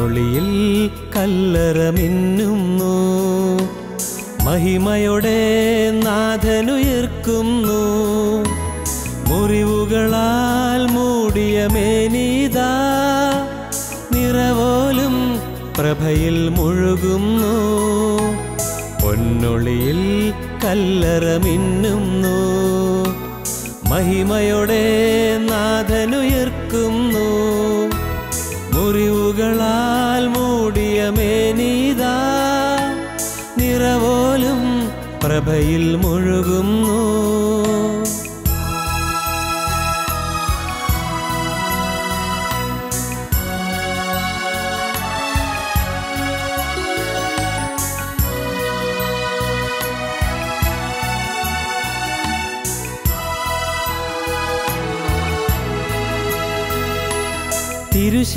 കല്ലറ കല്ലറമിന്നുന്നു മഹിമയുടെ നാഥനുയർക്കുന്നു മുറിവുകളാൽ മൂടിയ മേനീത നിറവോലും പ്രഭയിൽ മുഴുകുന്നു പൊന്നൊളിയിൽ കല്ലറമിന്നുന്നു മഹിമയുടെ നാഥനുയർക്കുന്നു മുറിവുകളാൽ നിറമേ നീതാ നിറവോലും പ്രഭയിൽ മുഴുകുന്നു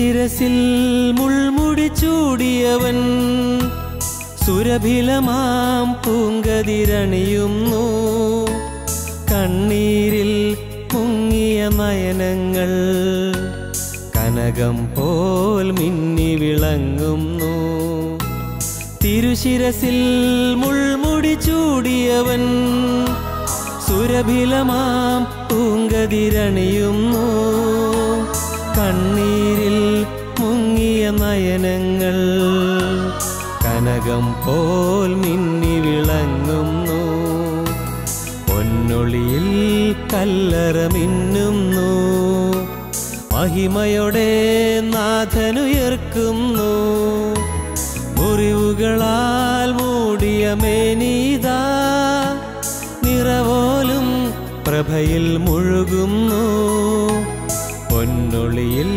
ശിരസിൽ മുൾമുടി ചൂടിയവൻ സുരഭിലമാം പൂങ്കതിരണിയുന്നു കണ്ണീരിൽ പൊങ്ങിയ നയനങ്ങൾ കനകം പോൽ മിന്നി വിളങ്ങുന്നു തിരുശിരസിൽ മുൾമുടി ചൂടിയവൻ സുരഭിലമാം പൂങ്കതിരണിയുന്നു കണ്ണീരിൽ നയനങ്ങൾ കനകം പോൽ മിന്നി വിളങ്ങുന്നു പൊന്നൊളിയിൽ കല്ലറ മിന്നുന്നു മഹിമയോടെ നാഥനുയർക്കുന്നു മുറിവുകളാൽ മൂടിയ മേനീത നിറവോലും പ്രഭയിൽ മുഴുകുന്നു പൊന്നൊളിയിൽ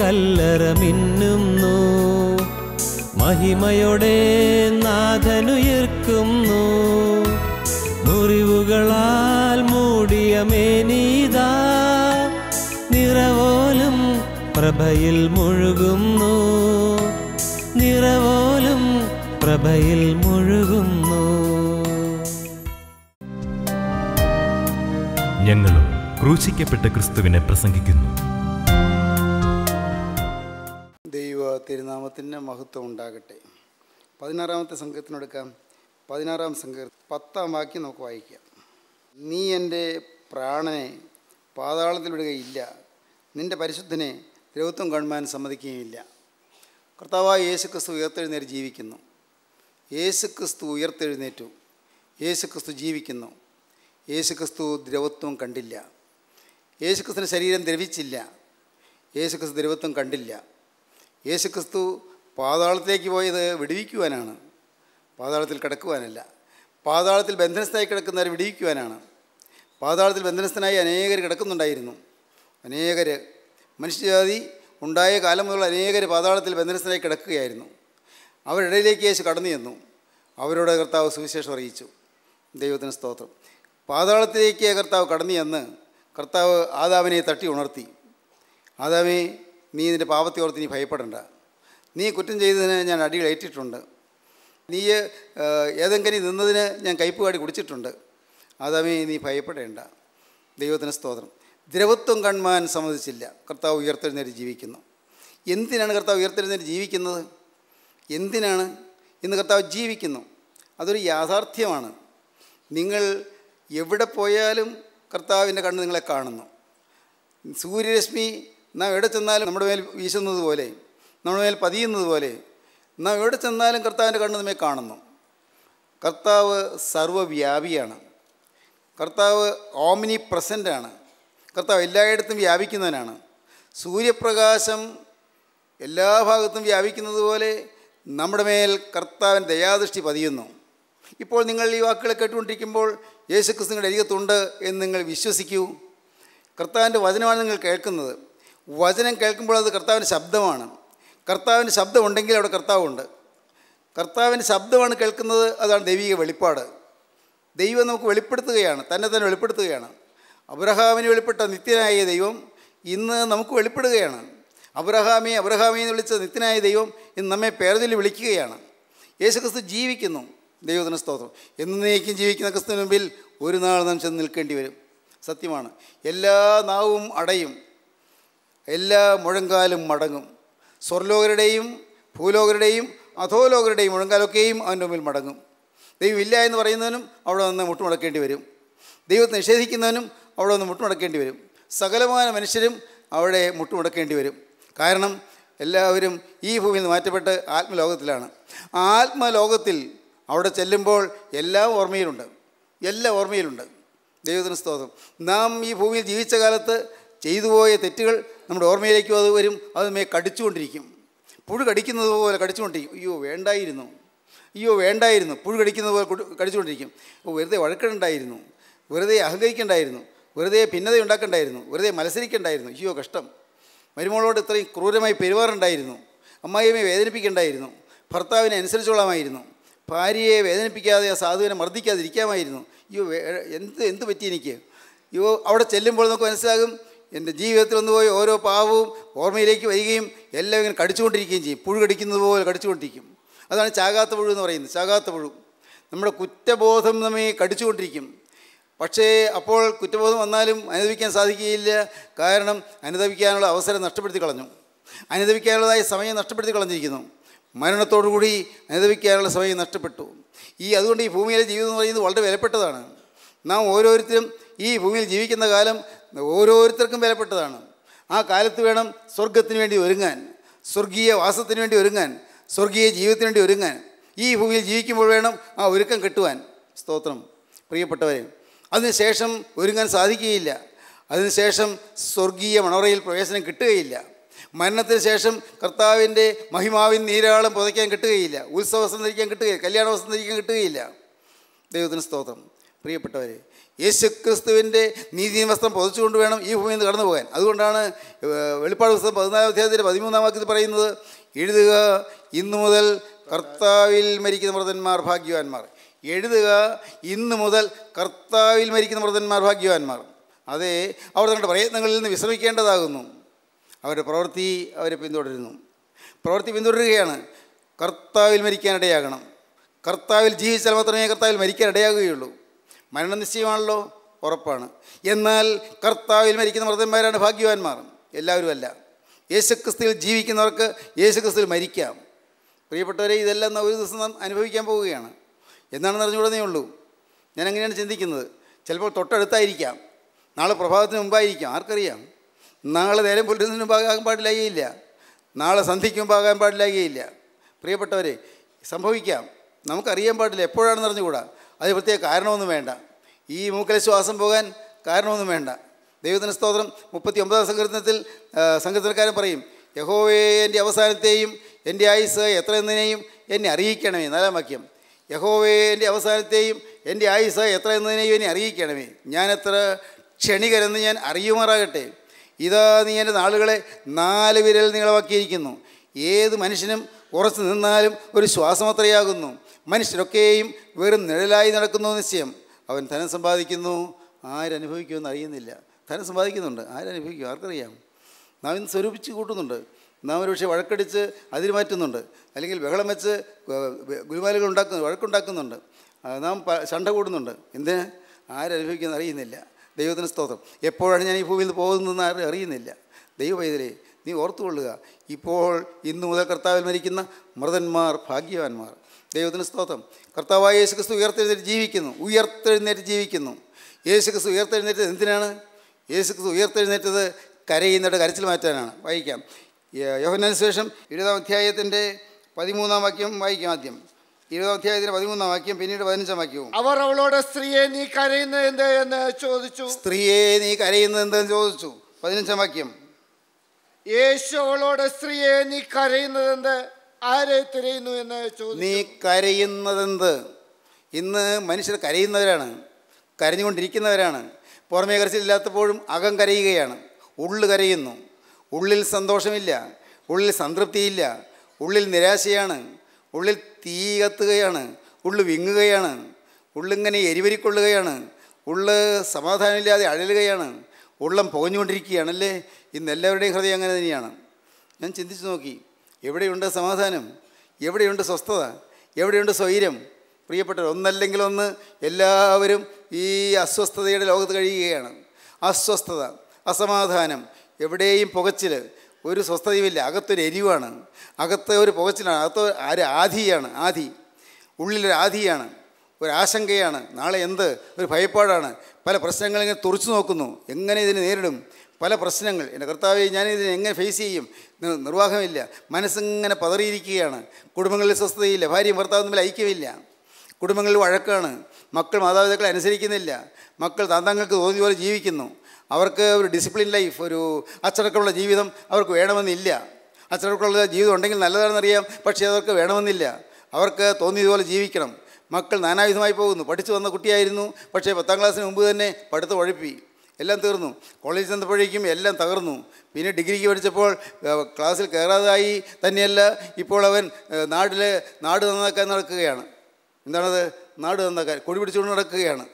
കല്ലറ മിന്നുന്നു മഹിമയോടെ നാഥനുയർക്കുന്നു മുറിവുകളാൽ മൂടിയ മേനീത നിറവോലും പ്രഭയിൽ മുഴുകുന്നു നിറവോലും പ്രഭയിൽ മുഴുകുന്നു ഞങ്ങളും ക്രൂശിക്കപ്പെട്ട ക്രിസ്തുവിനെ പ്രസംഗിക്കുന്നു തിരുനാമത്തിൻ്റെ മഹത്വം ഉണ്ടാകട്ടെ പതിനാറാമത്തെ സംഘത്തിനെടുക്കാം പതിനാറാം സംഘ പത്താം വാക്യം നമുക്ക് വായിക്കാം നീ എൻ്റെ പ്രാണനെ വിടുകയില്ല നിൻ്റെ പരിശുദ്ധനെ ദ്രവത്വം കാണുവാൻ സമ്മതിക്കുകയില്ല കർത്താവായ യേശുക്രിസ്തു ഉയർത്തെഴുന്നേറ്റ് ജീവിക്കുന്നു യേശുക്രിസ്തു ഉയർത്തെഴുന്നേറ്റു യേശുക്രിസ്തു ജീവിക്കുന്നു യേശുക്രിസ്തു ദ്രവത്വം കണ്ടില്ല ക്രിസ്തുവിൻ്റെ ശരീരം ദ്രവിച്ചില്ല യേശുക്രിസ്തു ദ്രവത്വം കണ്ടില്ല യേശുക്രിസ്തു പാതാളത്തിലേക്ക് പോയത് വിടുവിക്കുവാനാണ് പാതാളത്തിൽ കിടക്കുവാനല്ല പാതാളത്തിൽ ബന്ധനസ്ഥനായി കിടക്കുന്നവരെ വിടിയിക്കുവാനാണ് പാതാളത്തിൽ ബന്ധനസ്ഥനായി അനേകർ കിടക്കുന്നുണ്ടായിരുന്നു അനേകർ മനുഷ്യജാതി ഉണ്ടായ കാലം മുതൽ അനേകർ പാതാളത്തിൽ ബന്ധനസ്ഥനായി കിടക്കുകയായിരുന്നു അവരിടയിലേക്ക് യേശു കടന്നു ചെന്നു അവരോട് കർത്താവ് സുവിശേഷം അറിയിച്ചു ദൈവത്തിന് സ്തോത്രം പാതാളത്തിലേക്ക് കർത്താവ് കടന്നു ചെന്ന് കർത്താവ് ആദാവിനെ തട്ടി ഉണർത്തി ആദാമേ നീ നിൻ്റെ പാപത്തെ ഓർത്ത് നീ ഭയപ്പെടേണ്ട നീ കുറ്റം ചെയ്തതിന് ഞാൻ ഏറ്റിട്ടുണ്ട് നീ ഏതെങ്കിലും നിന്നതിന് ഞാൻ കയ്പുകാടി കുടിച്ചിട്ടുണ്ട് അതമേ നീ ഭയപ്പെടേണ്ട ദൈവത്തിന് സ്തോത്രം ദ്രവത്വം കൺമാൻ സമ്മതിച്ചില്ല കർത്താവ് ഉയർത്തെഴുന്നേറ്റ് ജീവിക്കുന്നു എന്തിനാണ് കർത്താവ് ഉയർത്തെഴുന്നേറ്റ് ജീവിക്കുന്നത് എന്തിനാണ് ഇന്ന് കർത്താവ് ജീവിക്കുന്നു അതൊരു യാഥാർത്ഥ്യമാണ് നിങ്ങൾ എവിടെ പോയാലും കർത്താവിൻ്റെ കണ്ണ് നിങ്ങളെ കാണുന്നു സൂര്യരശ്മി നാം എവിടെ ചെന്നാലും നമ്മുടെ മേൽ വീശുന്നത് പോലെ നമ്മുടെ മേൽ പതിയുന്നത് പോലെ നാം എവിടെ ചെന്നാലും കർത്താവിൻ്റെ കണ്ണു നമ്മെ കാണുന്നു കർത്താവ് സർവവ്യാപിയാണ് കർത്താവ് ഓമിനി പ്രസൻ്റാണ് കർത്താവ് എല്ലായിടത്തും വ്യാപിക്കുന്നവനാണ് സൂര്യപ്രകാശം എല്ലാ ഭാഗത്തും വ്യാപിക്കുന്നത് പോലെ നമ്മുടെ മേൽ കർത്താവിൻ ദയാദൃഷ്ടി പതിയുന്നു ഇപ്പോൾ നിങ്ങൾ ഈ വാക്കുകൾ കേട്ടുകൊണ്ടിരിക്കുമ്പോൾ യേശുക്രിസ്തു നിങ്ങളുടെ അരികത്തുണ്ട് എന്ന് നിങ്ങൾ വിശ്വസിക്കൂ കർത്താവിൻ്റെ വചനമാണ് നിങ്ങൾ കേൾക്കുന്നത് വചനം കേൾക്കുമ്പോൾ അത് കർത്താവിൻ്റെ ശബ്ദമാണ് കർത്താവിൻ്റെ ശബ്ദമുണ്ടെങ്കിൽ അവിടെ കർത്താവുണ്ട് കർത്താവിൻ്റെ ശബ്ദമാണ് കേൾക്കുന്നത് അതാണ് ദൈവിക വെളിപ്പാട് ദൈവം നമുക്ക് വെളിപ്പെടുത്തുകയാണ് തന്നെ തന്നെ വെളിപ്പെടുത്തുകയാണ് അബ്രഹാമിന് വെളിപ്പെട്ട നിത്യനായ ദൈവം ഇന്ന് നമുക്ക് വെളിപ്പെടുകയാണ് അബ്രഹാമി അബ്രഹാമി എന്ന് വിളിച്ച നിത്യനായ ദൈവം ഇന്ന് നമ്മെ പേരതിൽ വിളിക്കുകയാണ് യേശുക്രിസ്തു ജീവിക്കുന്നു ദൈവത്തിന് സ്തോത്രം എന്നേക്കും ജീവിക്കുന്ന ക്രിസ്തുവിന് മുമ്പിൽ ഒരു നാൾ നാം ചെന്ന് നിൽക്കേണ്ടി വരും സത്യമാണ് എല്ലാ നാവും അടയും എല്ലാ മുഴങ്കാലും മടങ്ങും സ്വർലോകരുടെയും ഭൂലോകരുടെയും അധോലോകരുടെയും മുഴങ്കാലൊക്കെയും അവൻ്റെ മുമ്പിൽ മടങ്ങും ദൈവം ഇല്ല എന്ന് പറയുന്നവനും അവിടെ നിന്ന് മുട്ടുമുടക്കേണ്ടി വരും ദൈവത്തെ നിഷേധിക്കുന്നവനും അവിടെ നിന്ന് മുട്ടുമുടക്കേണ്ടി വരും സകലമായ മനുഷ്യരും അവിടെ മുട്ടുമുടക്കേണ്ടി വരും കാരണം എല്ലാവരും ഈ ഭൂമിയിൽ നിന്ന് മാറ്റപ്പെട്ട് ആത്മലോകത്തിലാണ് ആത്മലോകത്തിൽ അവിടെ ചെല്ലുമ്പോൾ എല്ലാം ഓർമ്മയിലുണ്ട് എല്ലാം ഓർമ്മയിലുണ്ട് ദൈവത്തിന് സ്തോത്രം നാം ഈ ഭൂമിയിൽ ജീവിച്ച കാലത്ത് ചെയ്തു പോയ തെറ്റുകൾ നമ്മുടെ ഓർമ്മയിലേക്കും അത് വരും അതുമേ കടിച്ചുകൊണ്ടിരിക്കും പുഴു കടിക്കുന്നത് പോലെ കടിച്ചുകൊണ്ടിരിക്കും അയ്യോ വേണ്ടായിരുന്നു അയ്യോ വേണ്ടായിരുന്നു പുഴു കടിക്കുന്നത് പോലെ കടിച്ചുകൊണ്ടിരിക്കും വെറുതെ വഴക്കണ്ടായിരുന്നു വെറുതെ അഹങ്കരിക്കണ്ടായിരുന്നു വെറുതെ ഭിന്നത ഉണ്ടാക്കണ്ടായിരുന്നു വെറുതെ മത്സരിക്കണ്ടായിരുന്നു അയ്യോ കഷ്ടം മരുമോളോട് ഇത്രയും ക്രൂരമായി പെരുമാറുണ്ടായിരുന്നു അമ്മായിയമ്മയെ വേദനിപ്പിക്കണ്ടായിരുന്നു ഭർത്താവിനെ അനുസരിച്ചോളാമായിരുന്നു ഭാര്യയെ വേദനിപ്പിക്കാതെ ആ സാധുവിനെ മർദ്ദിക്കാതിരിക്കാമായിരുന്നു അയ്യോ എന്ത് എന്ത് പറ്റി എനിക്ക് അയ്യോ അവിടെ ചെല്ലുമ്പോൾ നമുക്ക് മനസ്സിലാകും എൻ്റെ ജീവിതത്തിൽ വന്നു പോയി ഓരോ പാവവും ഓർമ്മയിലേക്ക് വരികയും എല്ലാം ഇങ്ങനെ കടിച്ചുകൊണ്ടിരിക്കുകയും ചെയ്യും പുഴു കടിക്കുന്നത് പോലെ കടിച്ചുകൊണ്ടിരിക്കും അതാണ് ചാകാത്ത പുഴു എന്ന് പറയുന്നത് ചാകാത്ത പുഴു നമ്മുടെ കുറ്റബോധം നമ്മെ കടിച്ചുകൊണ്ടിരിക്കും പക്ഷേ അപ്പോൾ കുറ്റബോധം വന്നാലും അനുദവിക്കാൻ സാധിക്കുകയില്ല കാരണം അനുദവിക്കാനുള്ള അവസരം നഷ്ടപ്പെടുത്തി കളഞ്ഞു അനുദവിക്കാനുള്ളതായ സമയം നഷ്ടപ്പെടുത്തി കളഞ്ഞിരിക്കുന്നു മരണത്തോടുകൂടി അനുദവിക്കാനുള്ള സമയം നഷ്ടപ്പെട്ടു ഈ അതുകൊണ്ട് ഈ ഭൂമിയിലെ ജീവിതം എന്ന് പറയുന്നത് വളരെ വിലപ്പെട്ടതാണ് നാം ഓരോരുത്തരും ഈ ഭൂമിയിൽ ജീവിക്കുന്ന കാലം ഓരോരുത്തർക്കും വിലപ്പെട്ടതാണ് ആ കാലത്ത് വേണം സ്വർഗത്തിന് വേണ്ടി ഒരുങ്ങാൻ സ്വർഗീയ വാസത്തിന് വേണ്ടി ഒരുങ്ങാൻ സ്വർഗീയ ജീവിതത്തിന് വേണ്ടി ഒരുങ്ങാൻ ഈ ഭൂമിയിൽ ജീവിക്കുമ്പോൾ വേണം ആ ഒരുക്കം കെട്ടുവാൻ സ്തോത്രം പ്രിയപ്പെട്ടവരെ അതിനുശേഷം ഒരുങ്ങാൻ സാധിക്കുകയില്ല അതിനുശേഷം സ്വർഗീയ മണവറയിൽ പ്രവേശനം കിട്ടുകയില്ല മരണത്തിന് ശേഷം കർത്താവിൻ്റെ മഹിമാവിൻ നീരാളം പുതയ്ക്കാൻ കിട്ടുകയില്ല ഉത്സവസം വസ്ത്രം ധരിക്കാൻ കിട്ടുകയില്ല കല്യാണ വസ്ത്രം ധരിക്കാൻ കിട്ടുകയില്ല ദൈവത്തിന് സ്തോത്രം പ്രിയപ്പെട്ടവരെ യേശുക്രിസ്തുവിൻ്റെ നീതി വസ്ത്രം പൊതിച്ചുകൊണ്ട് വേണം ഈ ഭൂമിയിൽ നിന്ന് കടന്നു പോകാൻ അതുകൊണ്ടാണ് വെളിപ്പാട് പുസ്തകം പതിനാലാം അധ്യായത്തിൻ്റെ പതിമൂന്നാം വാക്യത്തിൽ പറയുന്നത് എഴുതുക ഇന്നു മുതൽ കർത്താവിൽ മരിക്കുന്ന മൃതന്മാർ ഭാഗ്യവാന്മാർ എഴുതുക ഇന്നു മുതൽ കർത്താവിൽ മരിക്കുന്ന മൃതന്മാർ ഭാഗ്യവാന്മാർ അതെ അവർ തങ്ങളുടെ പ്രയത്നങ്ങളിൽ നിന്ന് വിശ്രമിക്കേണ്ടതാകുന്നു അവരുടെ പ്രവൃത്തി അവരെ പിന്തുടരുന്നു പ്രവൃത്തി പിന്തുടരുകയാണ് കർത്താവിൽ മരിക്കാനിടയാകണം കർത്താവിൽ ജീവിച്ചാൽ മാത്രമേ കർത്താവിൽ മരിക്കാനിടയാകുകയുള്ളൂ മരണനിശ്ചയമാണല്ലോ ഉറപ്പാണ് എന്നാൽ കർത്താവിൽ മരിക്കുന്ന മൃതന്മാരാണ് ഭാഗ്യവാന്മാർ എല്ലാവരുമല്ല യേശുക്രിസ്തുവിൽ ജീവിക്കുന്നവർക്ക് യേശുക്രിസ്തുവിൽ മരിക്കാം പ്രിയപ്പെട്ടവരെ ഇതെല്ലാം ഒരു ദിവസം നാം അനുഭവിക്കാൻ പോവുകയാണ് എന്നാണെന്ന് അറിഞ്ഞുകൂടേ ഉള്ളൂ ഞാൻ അങ്ങനെയാണ് ചിന്തിക്കുന്നത് ചിലപ്പോൾ തൊട്ടടുത്തായിരിക്കാം നാളെ പ്രഭാതത്തിന് മുമ്പായിരിക്കാം ആർക്കറിയാം നാളെ നേരം പുലരുന്നതിന് മുമ്പാകാൻ പാടില്ലാകുകയില്ല നാളെ സന്ധിക്ക് മുമ്പാകാൻ പാടില്ലാകുകയില്ല പ്രിയപ്പെട്ടവരെ സംഭവിക്കാം നമുക്കറിയാൻ പാടില്ല എപ്പോഴാണെന്ന് അറിഞ്ഞുകൂടാ അതിന് പ്രത്യേക കാരണമൊന്നും വേണ്ട ഈ മൂക്കലെ ശ്വാസം പോകാൻ കാരണമൊന്നും വേണ്ട ദൈവത്തിന് സ്തോത്രം മുപ്പത്തി ഒമ്പതാം സങ്കീർത്തനത്തിൽ സങ്കീർത്തനക്കാരൻ പറയും യഹോവേ എൻ്റെ അവസാനത്തെയും എൻ്റെ ആയുസ് എന്നതിനെയും എന്നെ അറിയിക്കണമേ നാലാം വാക്യം യഹോവേ എൻ്റെ അവസാനത്തെയും എൻ്റെ ആയുസ് എന്നതിനെയും എന്നെ അറിയിക്കണമേ ഞാൻ എത്ര ക്ഷണികരെന്ന് ഞാൻ അറിയുമാറാകട്ടെ ഇതാ നീ എൻ്റെ നാളുകളെ നാല് വിരൽ നീളമാക്കിയിരിക്കുന്നു ഏത് മനുഷ്യനും ഉറച്ചു നിന്നാലും ഒരു ശ്വാസമത്രയാകുന്നു മനുഷ്യരൊക്കെയും വെറും നിഴലായി നടക്കുന്നു നിശ്ചയം അവൻ ധനം സമ്പാദിക്കുന്നു ആരനുഭവിക്കുമെന്ന് അറിയുന്നില്ല ധനം സമ്പാദിക്കുന്നുണ്ട് ആരനുഭവിക്കും ആർക്കറിയാം നാം ഇന്ന് സ്വരൂപിച്ച് കൂട്ടുന്നുണ്ട് നാം ഒരു പക്ഷേ വഴക്കടിച്ച് അതിൽ മാറ്റുന്നുണ്ട് അല്ലെങ്കിൽ ബഹളം വെച്ച് ഗുരുമാലുകൾ ഉണ്ടാക്കുന്നു വഴക്കുണ്ടാക്കുന്നുണ്ട് നാം ചണ്ട കൂടുന്നുണ്ട് എന്തിന് ആരനുഭവിക്കുമെന്ന് അറിയുന്നില്ല ദൈവത്തിന് സ്തോത്രം എപ്പോഴാണ് ഞാൻ ഈ ഭൂമിയിൽ നിന്ന് പോകുന്നതെന്ന് ആരും അറിയുന്നില്ല ദൈവ പൈതലേ നീ ഓർത്തുകൊള്ളുക ഇപ്പോൾ ഇന്നു മുതൽ കർത്താവിൽ മരിക്കുന്ന മൃതന്മാർ ഭാഗ്യവാന്മാർ ദൈവത്തിന് സ്തോത്രം കർത്താവായ യേശു ക്രിസ്തു ഉയർത്തെഴുന്നേറ്റ് ജീവിക്കുന്നു ഉയർത്തെഴുന്നേറ്റ് ജീവിക്കുന്നു യേശു ക്രിസ്തു ഉയർത്തെഴുന്നേറ്റത് എന്തിനാണ് യേശു ക്രിസ്തു ഉയർത്തെഴുന്നേറ്റത് കരയുന്നിട്ട് കരച്ചിൽ മാറ്റാനാണ് വായിക്കാം യോഹനു ശേഷം ഇരുപതാം അധ്യായത്തിൻ്റെ പതിമൂന്നാം വാക്യം വായിക്കാം ആദ്യം ഇരുപതാം അധ്യായത്തിൻ്റെ പതിമൂന്നാം വാക്യം പിന്നീട് പതിനഞ്ചാം വാക്യവും അവർ അവളോട് സ്ത്രീയെ നീ കരയുന്നത് എന്ത് എന്ന് ചോദിച്ചു സ്ത്രീയെ നീ കരയുന്നത് എന്തെന്ന് ചോദിച്ചു പതിനഞ്ചാം വാക്യം യേശു അവളോട് സ്ത്രീയെ നീ കരയുന്നത് എന്ത് ആരെ തിരയുന്നു എന്ന് ചോദിച്ചു നീ കരയുന്നതെന്ത് ഇന്ന് മനുഷ്യർ കരയുന്നവരാണ് കരഞ്ഞുകൊണ്ടിരിക്കുന്നവരാണ് പുറമേ കരച്ചിലില്ലാത്തപ്പോഴും അകം കരയുകയാണ് ഉള്ളു കരയുന്നു ഉള്ളിൽ സന്തോഷമില്ല ഉള്ളിൽ സംതൃപ്തിയില്ല ഉള്ളിൽ നിരാശയാണ് ഉള്ളിൽ തീ കത്തുകയാണ് ഉള്ളു വിങ്ങുകയാണ് ഉള്ളിങ്ങനെ എരിവരിക്കൊള്ളുകയാണ് ഉള്ള് സമാധാനമില്ലാതെ അഴലുകയാണ് ഉള്ളം പുകഞ്ഞുകൊണ്ടിരിക്കുകയാണല്ലേ ഇന്ന് എല്ലാവരുടെയും ഹൃദയം അങ്ങനെ തന്നെയാണ് ഞാൻ ചിന്തിച്ചു നോക്കി എവിടെയുണ്ട് സമാധാനം എവിടെയുണ്ട് സ്വസ്ഥത എവിടെയുണ്ട് സ്വൈര്യം പ്രിയപ്പെട്ടവർ ഒന്നല്ലെങ്കിൽ ഒന്ന് എല്ലാവരും ഈ അസ്വസ്ഥതയുടെ ലോകത്ത് കഴിയുകയാണ് അസ്വസ്ഥത അസമാധാനം എവിടെയും പുകച്ചിൽ ഒരു സ്വസ്ഥതയുമില്ല അകത്തൊരു എരിവാണ് അകത്ത് ഒരു പുകച്ചിലാണ് അകത്ത് ഒരു ആധിയാണ് ആധി ഉള്ളിലൊരു ആധിയാണ് ഒരു ആശങ്കയാണ് നാളെ എന്ത് ഒരു ഭയപ്പാടാണ് പല പ്രശ്നങ്ങളിങ്ങനെ തുറച്ചു നോക്കുന്നു എങ്ങനെ ഇതിനെ നേരിടും പല പ്രശ്നങ്ങൾ എൻ്റെ കർത്താവ് ഞാനിതിനെ എങ്ങനെ ഫേസ് ചെയ്യും നിർവാഹമില്ല മനസ്സിങ്ങനെ പതറിയിരിക്കുകയാണ് കുടുംബങ്ങളിൽ സ്വസ്ഥതയില്ല ഭാര്യയും ഭർത്താവും തമ്മിൽ ഐക്യമില്ല കുടുംബങ്ങളിൽ വഴക്കാണ് മക്കൾ മാതാപിതാക്കളെ അനുസരിക്കുന്നില്ല മക്കൾ താന്താങ്ങൾക്ക് തോന്നിയ പോലെ ജീവിക്കുന്നു അവർക്ക് ഒരു ഡിസിപ്ലിൻ ലൈഫ് ഒരു അച്ചടക്കമുള്ള ജീവിതം അവർക്ക് വേണമെന്നില്ല അച്ചടക്കമുള്ള ജീവിതം ഉണ്ടെങ്കിൽ നല്ലതാണെന്നറിയാം പക്ഷേ അവർക്ക് വേണമെന്നില്ല അവർക്ക് തോന്നിയതുപോലെ ജീവിക്കണം മക്കൾ നാനാവിധമായി പോകുന്നു പഠിച്ചു വന്ന കുട്ടിയായിരുന്നു പക്ഷേ പത്താം ക്ലാസ്സിന് മുമ്പ് തന്നെ പഠിത്തം ഒഴപ്പി എല്ലാം തീർന്നു കോളേജിൽ ചെന്നപ്പോഴേക്കും എല്ലാം തകർന്നു പിന്നെ ഡിഗ്രിക്ക് പഠിച്ചപ്പോൾ ക്ലാസ്സിൽ കയറാതായി തന്നെയല്ല ഇപ്പോൾ അവൻ നാട്ടിൽ നാട് നന്നാക്കാൻ നടക്കുകയാണ് എന്താണത് നാട് നന്നാക്കാൻ കൊടി പിടിച്ചുകൊണ്ട് നടക്കുകയാണ്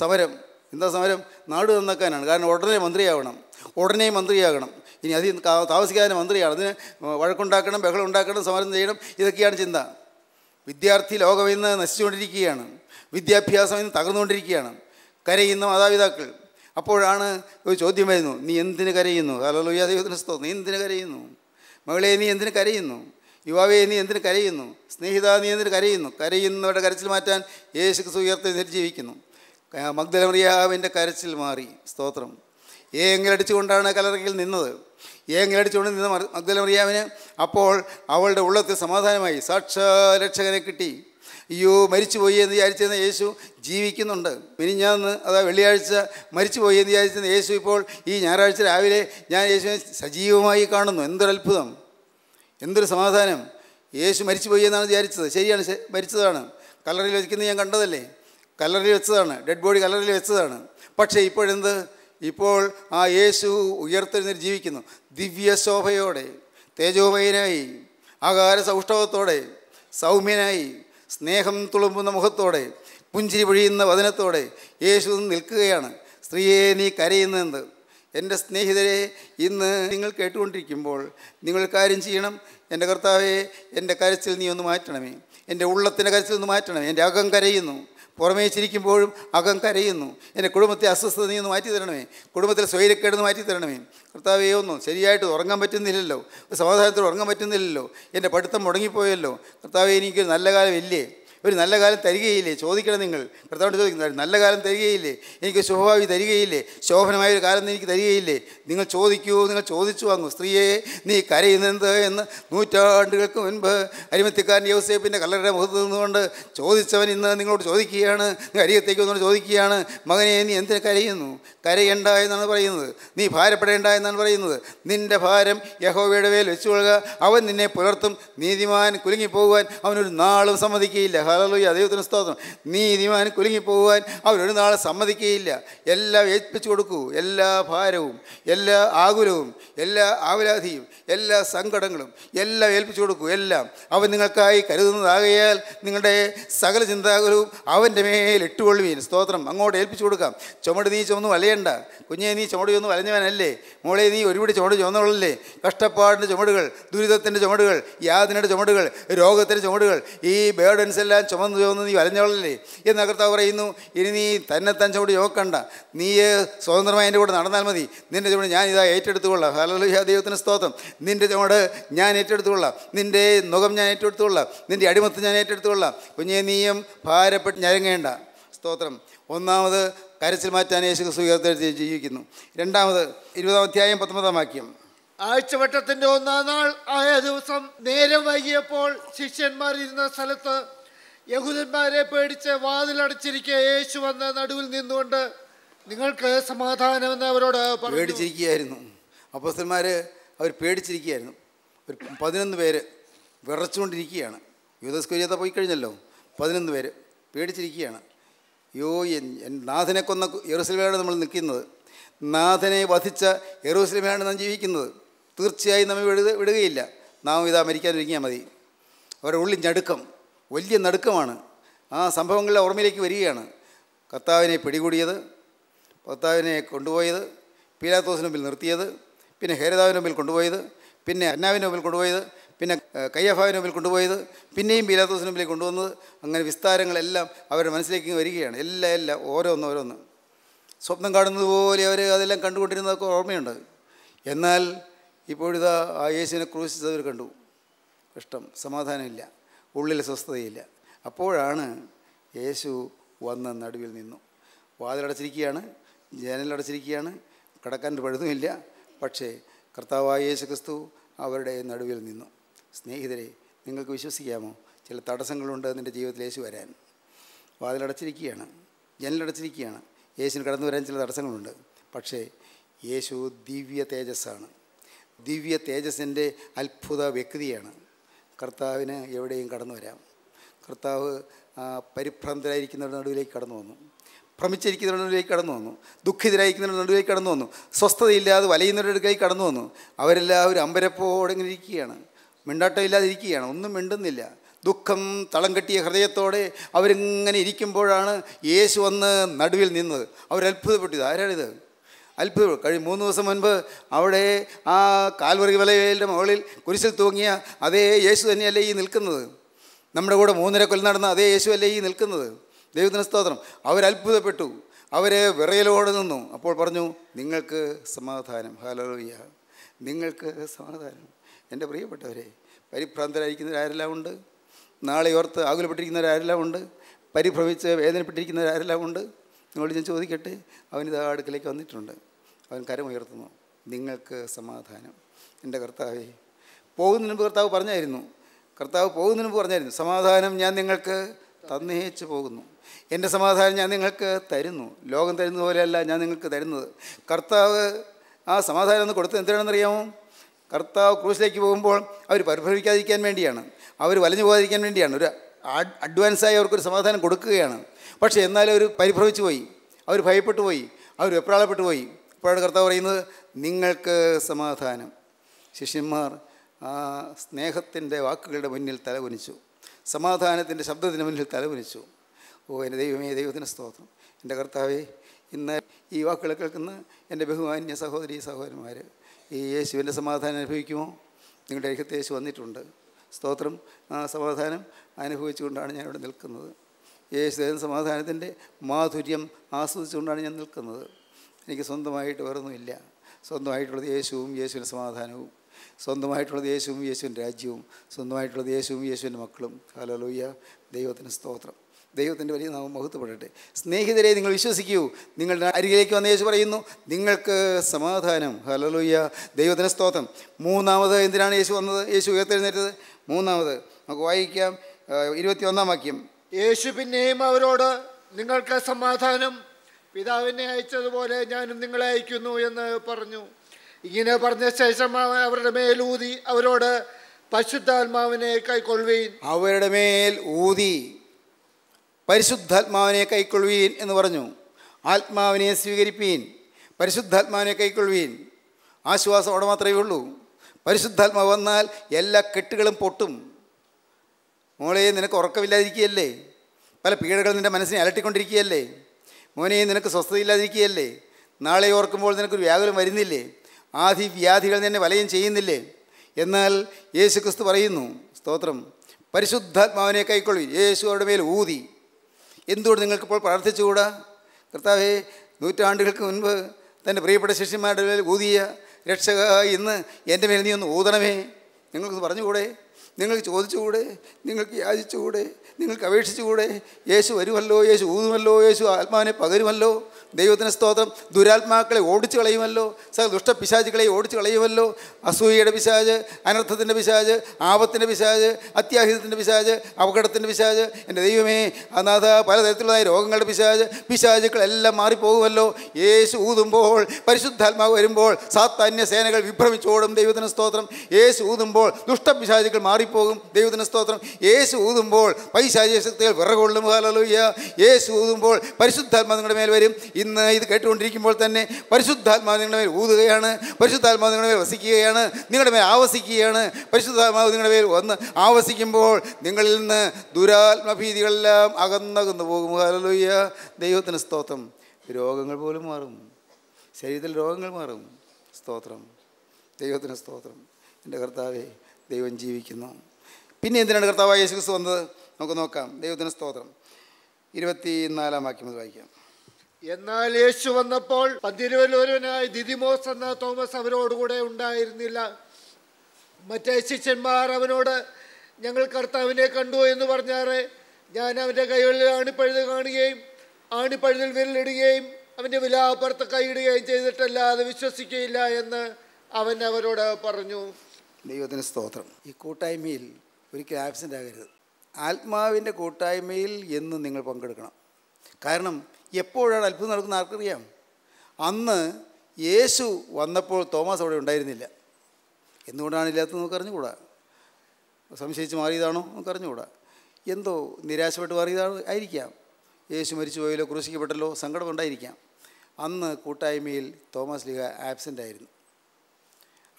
സമരം എന്താ സമരം നാട് നന്നാക്കാനാണ് കാരണം ഉടനെ മന്ത്രിയാവണം ഉടനെ മന്ത്രിയാകണം ഇനി അധികം താമസിക്കാതെ മന്ത്രിയാണ് അതിന് വഴക്കുണ്ടാക്കണം ബഹളം ഉണ്ടാക്കണം സമരം ചെയ്യണം ഇതൊക്കെയാണ് ചിന്ത വിദ്യാർത്ഥി ലോകം ഇന്ന് നശിച്ചുകൊണ്ടിരിക്കുകയാണ് വിദ്യാഭ്യാസം ഇന്ന് തകർന്നുകൊണ്ടിരിക്കുകയാണ് കരയുന്ന മാതാപിതാക്കൾ അപ്പോഴാണ് ഒരു ചോദ്യം വരുന്നു നീ എന്തിന് കരയുന്നു ഹലോയ ദൈവത്തിന് സ്തോ നീ എന്തിന് കരയുന്നു മകളെ നീ എന്തിന് കരയുന്നു യുവാവേ നീ എന്തിന് കരയുന്നു സ്നേഹിത നീ എന്തിന് കരയുന്നു കരയുന്നവരുടെ കരച്ചിൽ മാറ്റാൻ യേശു ക്രിസ്തു ഉയർത്തി നിർജീവിക്കുന്നു മഗ്ദലമറിയാവിൻ്റെ കരച്ചിൽ മാറി സ്തോത്രം ഏങ്ങലടിച്ചുകൊണ്ടാണ് കലറയിൽ നിന്നത് ഏങ്ങലടിച്ചുകൊണ്ട് നിന്ന മഗ്ദലമറിയാവിന് അപ്പോൾ അവളുടെ ഉള്ളത്തിൽ സമാധാനമായി സാക്ഷാ കിട്ടി അയ്യോ മരിച്ചുപോയി എന്ന് വിചാരിച്ചിരുന്ന യേശു ജീവിക്കുന്നുണ്ട് ഞാൻ അതാ വെള്ളിയാഴ്ച മരിച്ചുപോയി എന്ന് വിചാരിച്ചിരുന്ന യേശു ഇപ്പോൾ ഈ ഞായറാഴ്ച രാവിലെ ഞാൻ യേശുവിനെ സജീവമായി കാണുന്നു എന്തൊരു അത്ഭുതം എന്തൊരു സമാധാനം യേശു മരിച്ചുപോയി എന്നാണ് വിചാരിച്ചത് ശരിയാണ് മരിച്ചതാണ് കലറിൽ വയ്ക്കുന്നത് ഞാൻ കണ്ടതല്ലേ കലറിൽ വെച്ചതാണ് ഡെഡ് ബോഡി കലറിൽ വെച്ചതാണ് പക്ഷേ ഇപ്പോഴെന്ത് ഇപ്പോൾ ആ യേശു ഉയർത്തെഴുന്നേറ്റ് ജീവിക്കുന്നു ദിവ്യ ശോഭയോടെ തേജോമയനായി ആകാര സൗഷ്ഠവത്തോടെ സൗമ്യനായി സ്നേഹം തുളുമ്പുന്ന മുഖത്തോടെ പുഞ്ചിരി പൊഴിയുന്ന വചനത്തോടെ യേശു നിൽക്കുകയാണ് സ്ത്രീയെ നീ കരയുന്നതെന്ത് എൻ്റെ സ്നേഹിതരെ ഇന്ന് നിങ്ങൾ കേട്ടുകൊണ്ടിരിക്കുമ്പോൾ നിങ്ങൾ കാര്യം ചെയ്യണം എൻ്റെ കർത്താവെ എൻ്റെ കരച്ചിൽ നീ ഒന്ന് മാറ്റണമേ എൻ്റെ ഉള്ളത്തിൻ്റെ കരച്ചിൽ ഒന്ന് മാറ്റണമേ എൻ്റെ അകം കരയുന്നു പുറമേ ചിരിക്കുമ്പോഴും അകം കരയുന്നു എൻ്റെ കുടുംബത്തെ അസ്വസ്ഥത നിന്ന് മാറ്റി തരണമേ കുടുംബത്തിൽ സ്വൈരക്കേട് നിന്ന് മാറ്റി തരണമേ കർത്താവേ ഒന്നും ശരിയായിട്ട് ഉറങ്ങാൻ പറ്റുന്നില്ലല്ലോ സമാധാനത്തിൽ ഉറങ്ങാൻ പറ്റുന്നില്ലല്ലോ എൻ്റെ പഠിത്തം മുടങ്ങിപ്പോയല്ലോ കർത്താവെ എനിക്കൊരു നല്ല കാലം ഇല്ലേ ഇവർ നല്ല കാലം തരികയില്ലേ ചോദിക്കണം നിങ്ങൾ കർത്താവിനോട് ചോദിക്കുന്നത് നല്ല കാലം തരികയില്ലേ എനിക്ക് ശുഭഭാവി തരികയില്ലേ ശോഭനമായ ഒരു കാലം എനിക്ക് തരികയില്ലേ നിങ്ങൾ ചോദിക്കൂ നിങ്ങൾ ചോദിച്ചു വാങ്ങൂ സ്ത്രീയെ നീ കരയുന്നത് എന്ന് നൂറ്റാണ്ടുകൾക്ക് മുൻപ് അരിമത്തിക്കാരൻ യോസേപ്പിൻ്റെ കല്ലറയുടെ മുഖത്ത് നിന്നുകൊണ്ട് ചോദിച്ചവൻ ഇന്ന് നിങ്ങളോട് ചോദിക്കുകയാണ് നിങ്ങൾ അരിയത്തേക്ക് വന്നുകൊണ്ട് ചോദിക്കുകയാണ് മകനെ നീ എന്തിനു കരയുന്നു കരയണ്ട എന്നാണ് പറയുന്നത് നീ ഭാരപ്പെടേണ്ട എന്നാണ് പറയുന്നത് നിൻ്റെ ഭാരം യഹോവയുടെ മേൽ വെച്ചു കൊള്ളുക അവൻ നിന്നെ പുലർത്തും നീതിമാൻ കുലുങ്ങിപ്പോകുവാൻ അവനൊരു നാളും സമ്മതിക്കുകയില്ല ഹലലുയ്യ ദൈവത്തിന് സ്തോത്രം നീ നീതിമാൻ കുലുങ്ങിപ്പോകാൻ അവരൊരു നാളെ സമ്മതിക്കുകയില്ല എല്ലാം ഏൽപ്പിച്ചു കൊടുക്കൂ എല്ലാ ഭാരവും എല്ലാ ആകുലവും എല്ലാ ആവലാധിയും എല്ലാ സങ്കടങ്ങളും എല്ലാം ഏൽപ്പിച്ചു കൊടുക്കൂ എല്ലാം അവൻ നിങ്ങൾക്കായി കരുതുന്നതാകയാൽ നിങ്ങളുടെ സകല ചിന്താകുലവും അവൻ്റെ മേൽ ഇട്ടുകൊള്ളുവീൻ സ്തോത്രം അങ്ങോട്ട് ഏൽപ്പിച്ചു കൊടുക്കാം ചുമട് നീ ചുമന്ന് വലയണ്ട കുഞ്ഞെ നീ ചുമട് ചുമന്ന് വലഞ്ഞവനല്ലേ മോളെ നീ ഒരുപിടി ചുമട് ചുമന്നുള്ളല്ലേ കഷ്ടപ്പാടിൻ്റെ ചുമടുകൾ ദുരിതത്തിൻ്റെ ചുമടുകൾ യാതിനുടെ ചുമടുകൾ രോഗത്തിൻ്റെ ചുമടുകൾ ഈ ബേർഡൻസ് എല്ലാം എല്ലാം ചുമന്നു ചുമന്ന് നീ വലഞ്ഞോളല്ലേ എന്ന് കർത്താവ് പറയുന്നു ഇനി നീ തന്നെ തൻ ചുവട് യോക്കണ്ട നീ സ്വതന്ത്രമായി എൻ്റെ കൂടെ നടന്നാൽ മതി നിൻ്റെ ചുവട് ഞാൻ ഇതാ ഏറ്റെടുത്തുകൊള്ളാം ഹലലുഹ ദൈവത്തിന് സ്തോത്രം നിൻ്റെ ചുവട് ഞാൻ ഏറ്റെടുത്തുകൊള്ളാം നിൻ്റെ മുഖം ഞാൻ ഏറ്റെടുത്തുകൊള്ളാം നിൻ്റെ അടിമത്ത് ഞാൻ ഏറ്റെടുത്തുകൊള്ളാം കുഞ്ഞെ നീയും ഭാരപ്പെട്ട് ഞരങ്ങേണ്ട സ്തോത്രം ഒന്നാമത് കരച്ചിൽ മാറ്റാൻ യേശു സ്വീകരണത്തിൽ ജീവിക്കുന്നു രണ്ടാമത് ഇരുപതാം അധ്യായം പത്തൊമ്പതാം വാക്യം ആഴ്ചവട്ടത്തിന്റെ ഒന്നാം നാൾ ആയ ദിവസം നേരം വൈകിയപ്പോൾ ശിഷ്യന്മാർ ഇരുന്ന സ്ഥലത്ത് യഹൂദന്മാരെ പേടിച്ച് വാതിലടച്ചിരിക്കുക യേശു വന്ന നടുവിൽ നിന്നുകൊണ്ട് നിങ്ങൾക്ക് സമാധാനം എന്ന് അവരോട് പേടിച്ചിരിക്കുകയായിരുന്നു അപ്പോസ്റ്റന്മാർ അവർ പേടിച്ചിരിക്കുകയായിരുന്നു ഒരു പതിനൊന്ന് പേര് വിറച്ചുകൊണ്ടിരിക്കുകയാണ് കുര്യത പോയി കഴിഞ്ഞല്ലോ പതിനൊന്ന് പേര് പേടിച്ചിരിക്കുകയാണ് യോ നാഥനെ കൊന്ന എറുസലമയാണ് നമ്മൾ നിൽക്കുന്നത് നാഥനെ വധിച്ച എറുസലമയാണ് നാം ജീവിക്കുന്നത് തീർച്ചയായും നമ്മൾ വിടുക വിടുകയില്ല നാം ഇതാ മരിക്കാൻ ഒരുങ്ങിയാൽ മതി അവരുടെ ഉള്ളിൽ ഞടുക്കം വലിയ നടുക്കമാണ് ആ സംഭവങ്ങളുടെ ഓർമ്മയിലേക്ക് വരികയാണ് കർത്താവിനെ പിടികൂടിയത് കർത്താവിനെ കൊണ്ടുപോയത് പീലാത്തോസിന് മുമ്പിൽ നിർത്തിയത് പിന്നെ ഹേരതാവിന് മുമ്പിൽ കൊണ്ടുപോയത് പിന്നെ അന്നാവിൻ്റെ മുമ്പിൽ കൊണ്ടുപോയത് പിന്നെ കയ്യഫാവിന് മുമ്പിൽ കൊണ്ടുപോയത് പിന്നെയും പീലാത്തോസിന് മുമ്പിൽ കൊണ്ടുവന്നത് അങ്ങനെ വിസ്താരങ്ങളെല്ലാം അവരുടെ മനസ്സിലേക്ക് വരികയാണ് എല്ലാം എല്ലാം ഓരോന്ന് ഓരോന്ന് സ്വപ്നം കാണുന്നത് പോലെ അവർ അതെല്ലാം കണ്ടുകൊണ്ടിരുന്നതൊക്കെ ഓർമ്മയുണ്ട് എന്നാൽ ഇപ്പോഴിതാ ആ യേശുവിനെ ക്രൂശിച്ചവർ കണ്ടു കഷ്ടം സമാധാനമില്ല ഉള്ളിൽ സ്വസ്ഥതയില്ല അപ്പോഴാണ് യേശു വന്ന് നടുവിൽ നിന്നു വാതിലടച്ചിരിക്കുകയാണ് ജനലടച്ചിരിക്കുകയാണ് കിടക്കാൻ പഴുതുമില്ല പക്ഷേ കർത്താവായ യേശു ക്രിസ്തു അവരുടെ നടുവിൽ നിന്നു സ്നേഹിതരെ നിങ്ങൾക്ക് വിശ്വസിക്കാമോ ചില തടസ്സങ്ങളുണ്ട് നിൻ്റെ ജീവിതത്തിൽ യേശു വരാൻ വാതിലടച്ചിരിക്കുകയാണ് ജനലടച്ചിരിക്കുകയാണ് യേശുവിന് കടന്നു വരാൻ ചില തടസ്സങ്ങളുണ്ട് പക്ഷേ യേശു ദിവ്യ തേജസ്സാണ് ദിവ്യ തേജസ്സിൻ്റെ അത്ഭുത വ്യക്തിയാണ് കർത്താവിന് എവിടെയും കടന്നു വരാം കർത്താവ് പരിഭ്രാന്തരായിരിക്കുന്നവരുടെ നടുവിലേക്ക് കടന്നു വന്നു ഭ്രമിച്ചിരിക്കുന്നവരുടെ നടുവിലേക്ക് കടന്നു വന്നു ദുഃഖിതരായിരിക്കുന്നവരുടെ നടുവിലേക്ക് കടന്നു വന്നു സ്വസ്ഥതയില്ലാതെ വലയുന്നവരുടെ അടുക്കലേക്ക് കടന്നു വന്നു അവരെല്ലാവരും അമ്പരപ്പോടെ ഇങ്ങനെ ഇരിക്കുകയാണ് മിണ്ടാട്ടമില്ലാതെ ഇരിക്കുകയാണ് ഒന്നും മിണ്ടുന്നില്ല ദുഃഖം തളം കെട്ടിയ ഹൃദയത്തോടെ അവരിങ്ങനെ ഇരിക്കുമ്പോഴാണ് യേശു വന്ന് നടുവിൽ നിന്നത് അവരത്ഭുതപ്പെട്ടു ഇത് ആരാണിത് അത്ഭുതം കഴിഞ്ഞ മൂന്ന് ദിവസം മുൻപ് അവിടെ ആ കാൽവറി വലയുടെ മുകളിൽ കുരിശിൽ തൂങ്ങിയ അതേ യേശു തന്നെയല്ലേ ഈ നിൽക്കുന്നത് നമ്മുടെ കൂടെ മൂന്നര കൊല്ലം നടന്ന അതേ യേശു അല്ലേ ഈ നിൽക്കുന്നത് ദൈവത്തിന് സ്തോത്രം അവരത്ഭുതപ്പെട്ടു അവരെ വിറയലോടെ നിന്നു അപ്പോൾ പറഞ്ഞു നിങ്ങൾക്ക് സമാധാനം ഹലോയ നിങ്ങൾക്ക് സമാധാനം എൻ്റെ പ്രിയപ്പെട്ടവരെ പരിഭ്രാന്തരായിരിക്കുന്നവരാരെല്ലാം ഉണ്ട് നാളെ ഓർത്ത് ആകുലപ്പെട്ടിരിക്കുന്നവരാരെല്ലാം ഉണ്ട് പരിഭ്രമിച്ച് വേദനപ്പെട്ടിരിക്കുന്നവരാരെല്ലാം ഉണ്ട് നിങ്ങളോട് ഞാൻ ചോദിക്കട്ടെ അവനിത് അടുക്കലേക്ക് വന്നിട്ടുണ്ട് അവൻ കരമുയർത്തുന്നു നിങ്ങൾക്ക് സമാധാനം എൻ്റെ കർത്താവേ പോകുന്നതിന് മുമ്പ് കർത്താവ് പറഞ്ഞായിരുന്നു കർത്താവ് പോകുന്നതിന് മുമ്പ് പറഞ്ഞായിരുന്നു സമാധാനം ഞാൻ നിങ്ങൾക്ക് തന്നേച്ച് പോകുന്നു എൻ്റെ സമാധാനം ഞാൻ നിങ്ങൾക്ക് തരുന്നു ലോകം തരുന്നത് പോലെയല്ല ഞാൻ നിങ്ങൾക്ക് തരുന്നത് കർത്താവ് ആ സമാധാനം ഒന്ന് കൊടുത്തത് എന്തിനാണെന്നറിയാമോ കർത്താവ് ക്രൂസിലേക്ക് പോകുമ്പോൾ അവർ പരിഭവിക്കാതിരിക്കാൻ വേണ്ടിയാണ് അവർ വലഞ്ഞു പോകാതിരിക്കാൻ വേണ്ടിയാണ് ഒരു അഡ്വാൻസായി അവർക്കൊരു സമാധാനം കൊടുക്കുകയാണ് പക്ഷേ എന്നാലും അവർ പരിഭ്രവിച്ചു പോയി അവർ ഭയപ്പെട്ടു പോയി അവർ വെപ്രാളപ്പെട്ടു പോയി അപ്പോഴാണ് കർത്താവ് പറയുന്നത് നിങ്ങൾക്ക് സമാധാനം ശിഷ്യന്മാർ ആ സ്നേഹത്തിൻ്റെ വാക്കുകളുടെ മുന്നിൽ തലകുനിച്ചു സമാധാനത്തിൻ്റെ ശബ്ദത്തിൻ്റെ മുന്നിൽ തലകുനിച്ചു ഓ എൻ്റെ ദൈവമേ ദൈവത്തിന് സ്തോത്രം എൻ്റെ കർത്താവെ ഇന്ന് ഈ വാക്കുകൾ കേൾക്കുന്ന എൻ്റെ ബഹുമാന്യ സഹോദരി സഹോദരന്മാർ ഈ യേശുവിൻ്റെ സമാധാനം അനുഭവിക്കുമോ നിങ്ങളുടെ ഐഹത്തെ യേശു വന്നിട്ടുണ്ട് സ്തോത്രം ആ സമാധാനം അനുഭവിച്ചുകൊണ്ടാണ് ഞാനിവിടെ നിൽക്കുന്നത് യേശുദേവൻ സമാധാനത്തിൻ്റെ മാധുര്യം ആസ്വദിച്ചുകൊണ്ടാണ് ഞാൻ നിൽക്കുന്നത് എനിക്ക് സ്വന്തമായിട്ട് വേറൊന്നുമില്ല സ്വന്തമായിട്ടുള്ളത് യേശുവും യേശുവിൻ്റെ സമാധാനവും സ്വന്തമായിട്ടുള്ളത് യേശുവും യേശുവിൻ്റെ രാജ്യവും സ്വന്തമായിട്ടുള്ളത് യേശുവും യേശുവിൻ്റെ മക്കളും കാലലൂയ്യ ദൈവത്തിന് സ്തോത്രം ദൈവത്തിൻ്റെ വലിയ നാമം മഹത്വപ്പെടട്ടെ സ്നേഹിതരെ നിങ്ങൾ വിശ്വസിക്കൂ നിങ്ങളുടെ അരികിലേക്ക് വന്ന യേശു പറയുന്നു നിങ്ങൾക്ക് സമാധാനം ഹലലുയ്യ ദൈവത്തിന് സ്തോത്രം മൂന്നാമത് എന്തിനാണ് യേശു വന്നത് യേശു ഉയർത്തെഴുന്നേറ്റത് മൂന്നാമത് നമുക്ക് വായിക്കാം ഇരുപത്തി ഒന്നാം വാക്യം യേശു പിന്നെയും അവരോട് നിങ്ങൾക്ക് സമാധാനം പിതാവിനെ അയച്ചതുപോലെ ഞാനും നിങ്ങളെ അയക്കുന്നു എന്ന് പറഞ്ഞു ഇങ്ങനെ പറഞ്ഞ ശേഷം അവരുടെ മേലൂതി അവരോട് പരിശുദ്ധാത്മാവിനെ കൈക്കൊള്ളുവീൻ അവരുടെ മേൽ ഊതി പരിശുദ്ധാത്മാവിനെ കൈക്കൊള്ളുവീൻ എന്ന് പറഞ്ഞു ആത്മാവിനെ സ്വീകരിപ്പീൻ പരിശുദ്ധാത്മാവിനെ കൈക്കൊള്ളുവീൻ ആശ്വാസം അവിടെ മാത്രമേ ഉള്ളൂ പരിശുദ്ധാത്മാവ് വന്നാൽ എല്ലാ കെട്ടുകളും പൊട്ടും മോളെ നിനക്ക് ഉറക്കമില്ലാതിരിക്കുകയല്ലേ പല പീഡകൾ നിൻ്റെ മനസ്സിനെ അലട്ടിക്കൊണ്ടിരിക്കുകയല്ലേ മോനെ നിനക്ക് സ്വസ്ഥതയില്ലാതിരിക്കുകയല്ലേ നാളെ ഓർക്കുമ്പോൾ നിനക്കൊരു വ്യാകുലം വരുന്നില്ലേ ആധി വ്യാധികൾ നിന്നെ വലയം ചെയ്യുന്നില്ലേ എന്നാൽ യേശു ക്രിസ്തു പറയുന്നു സ്തോത്രം പരിശുദ്ധാത്മാവിനെ കൈക്കൊള്ളി യേശു അവരുടെ മേൽ ഊതി എന്തുകൊണ്ട് നിങ്ങൾക്കിപ്പോൾ പ്രാർത്ഥിച്ചുകൂടാ കർത്താവേ നൂറ്റാണ്ടുകൾക്ക് മുൻപ് തൻ്റെ പ്രിയപ്പെട്ട ശിഷ്യന്മാരുടെ മേൽ ഊതിയ രക്ഷക ഇന്ന് എൻ്റെ മേൽ നീ ഒന്ന് ഊതണമേ നിങ്ങൾക്ക് പറഞ്ഞുകൂടെ നിങ്ങൾക്ക് ചോദിച്ചുകൂടെ നിങ്ങൾക്ക് യാചിച്ചുകൂടെ നിങ്ങൾക്ക് അപേക്ഷിച്ചുകൂടെ യേശു വരുമല്ലോ യേശു ഊതുമല്ലോ യേശു ആത്മാവിനെ പകരുമല്ലോ ദൈവത്തിന് സ്തോത്രം ദുരാത്മാക്കളെ ഓടിച്ചു കളയുമല്ലോ ദുഷ്ട ദുഷ്ടപിശാചുകളെ ഓടിച്ചു കളയുമല്ലോ അസൂയയുടെ പിശാജ് അനർത്ഥത്തിൻ്റെ പിശാജ് ആപത്തിൻ്റെ പിശാജ് അത്യാഹിതത്തിൻ്റെ പിശാജ് അപകടത്തിൻ്റെ പിശാജ് എൻ്റെ ദൈവമേ അനാഥ പലതരത്തിലുള്ളതായ രോഗങ്ങളുടെ പിശാജ് പിശാചുക്കളെല്ലാം മാറിപ്പോകുമല്ലോ യേശു ഊതുമ്പോൾ പരിശുദ്ധാത്മാവ് വരുമ്പോൾ സാത്താന്യ സേനകൾ വിഭ്രമിച്ചോടും ദൈവത്തിന് സ്തോത്രം യേശു ഊതുമ്പോൾ പിശാചുക്കൾ മാറിപ്പോകും ദൈവത്തിന് സ്തോത്രം യേശു ഊതുമ്പോൾ പൈശാചിക ശക്തികൾ വിറകൊള്ളും ഹാലലൂയ്യ യേശു ഊതുമ്പോൾ പരിശുദ്ധാത്മാ നിങ്ങളുടെ മേൽ വരും ഇന്ന് ഇത് കേട്ടുകൊണ്ടിരിക്കുമ്പോൾ തന്നെ പരിശുദ്ധാത്മാവ് നിങ്ങളുടെ മേൽ ഊതുകയാണ് പരിശുദ്ധാത്മാവ് നിങ്ങളുടെ മേൽ വസിക്കുകയാണ് നിങ്ങളുടെ മേൽ ആവസിക്കുകയാണ് പരിശുദ്ധാത്മാവ് നിങ്ങളുടെ മേൽ വന്ന് ആവസിക്കുമ്പോൾ നിങ്ങളിൽ നിന്ന് ദുരാത്മഭീതികളെല്ലാം അകന്നകന്നു പോകും ഹലലുയ്യ ദൈവത്തിന് സ്തോത്രം രോഗങ്ങൾ പോലും മാറും ശരീരത്തിൽ രോഗങ്ങൾ മാറും സ്തോത്രം ദൈവത്തിന് സ്തോത്രം എൻ്റെ കർത്താവെ ദൈവം ജീവിക്കുന്നു പിന്നെ എന്തിനാണ് കർത്താവായ യേശുക്രിസ്തു വന്നത് നമുക്ക് നോക്കാം ദൈവത്തിന് സ്തോത്രം നാലാം വാക്യം വായിക്കാം എന്നാൽ യേശു വന്നപ്പോൾ പന്തിരുവല്ലൂരനായ ദിദിമോസ് എന്ന തോമസ് അവരോടുകൂടെ ഉണ്ടായിരുന്നില്ല മറ്റേ ശിഷ്യന്മാർ അവനോട് ഞങ്ങൾ കർത്താവിനെ കണ്ടു എന്ന് പറഞ്ഞാറെ ഞാൻ അവൻ്റെ കൈകളിൽ ആണിപ്പഴുത് കാണുകയും ആണിപ്പഴുതിൽ വിരലിടുകയും അവൻ്റെ വിലാപ്പുറത്ത് കൈയിടുകയും ചെയ്തിട്ടല്ലാതെ വിശ്വസിക്കുകയില്ല എന്ന് അവൻ അവരോട് പറഞ്ഞു ദൈവത്തിന് സ്തോത്രം ഈ കൂട്ടായ്മയിൽ ഒരിക്കലും ആബ്സെൻ്റ് ആകരുത് ആത്മാവിൻ്റെ കൂട്ടായ്മയിൽ എന്ന് നിങ്ങൾ പങ്കെടുക്കണം കാരണം എപ്പോഴാണ് അത്ഭുതം നടക്കുന്ന ആർക്കറിയാം അന്ന് യേശു വന്നപ്പോൾ തോമസ് അവിടെ ഉണ്ടായിരുന്നില്ല എന്തുകൊണ്ടാണ് ഇല്ലാത്തത് നമുക്ക് അറിഞ്ഞുകൂടാ സംശയിച്ച് മാറിയതാണോ നമുക്ക് അറിഞ്ഞുകൂടാ എന്തോ നിരാശപ്പെട്ട് മാറിയതാണ് ആയിരിക്കാം യേശു മരിച്ചു പോയല്ലോ ക്രൂശിക്കപ്പെട്ടല്ലോ സങ്കടമുണ്ടായിരിക്കാം അന്ന് കൂട്ടായ്മയിൽ തോമസ് ലിഹ ആബ്സെൻ്റ് ആയിരുന്നു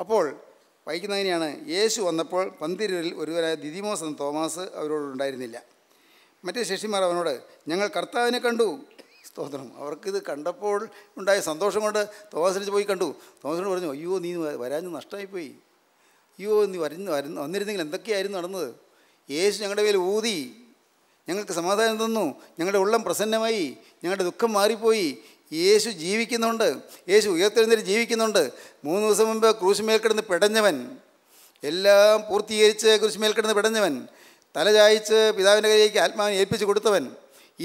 അപ്പോൾ വായിക്കുന്നതിനെയാണ് യേശു വന്നപ്പോൾ പന്തിരിൽ ഒരുവരായ ദിദിമോസ് എന്ന തോമസ് അവരോടുണ്ടായിരുന്നില്ല മറ്റേ ശശിമാർ അവനോട് ഞങ്ങൾ കർത്താവിനെ കണ്ടു സ്തോത്രം അവർക്കിത് കണ്ടപ്പോൾ ഉണ്ടായ സന്തോഷം കൊണ്ട് തോമസിനെ പോയി കണ്ടു തോമസിനോട് പറഞ്ഞു അയ്യോ നീ വരാഞ്ഞ് നഷ്ടമായിപ്പോയി അയ്യോ നീ വരഞ്ഞ് വരുന്ന വന്നിരുന്നെങ്കിൽ എന്തൊക്കെയായിരുന്നു നടന്നത് യേശു ഞങ്ങളുടെ പേരിൽ ഊതി ഞങ്ങൾക്ക് സമാധാനം തന്നു ഞങ്ങളുടെ ഉള്ളം പ്രസന്നമായി ഞങ്ങളുടെ ദുഃഖം മാറിപ്പോയി യേശു ജീവിക്കുന്നുണ്ട് യേശു ഉയർത്തെഴുന്നേറ്റ് ജീവിക്കുന്നുണ്ട് മൂന്ന് ദിവസം മുമ്പ് ക്രൂശുമേൽ കിടന്ന് പിടഞ്ഞവൻ എല്ലാം പൂർത്തീകരിച്ച് ക്രൂശുമേൽ കിടന്ന് പിടഞ്ഞവൻ തലചായിച്ച് പിതാവിൻ്റെ കയ്യിലേക്ക് ആത്മാവിനെ ഏൽപ്പിച്ച് കൊടുത്തവൻ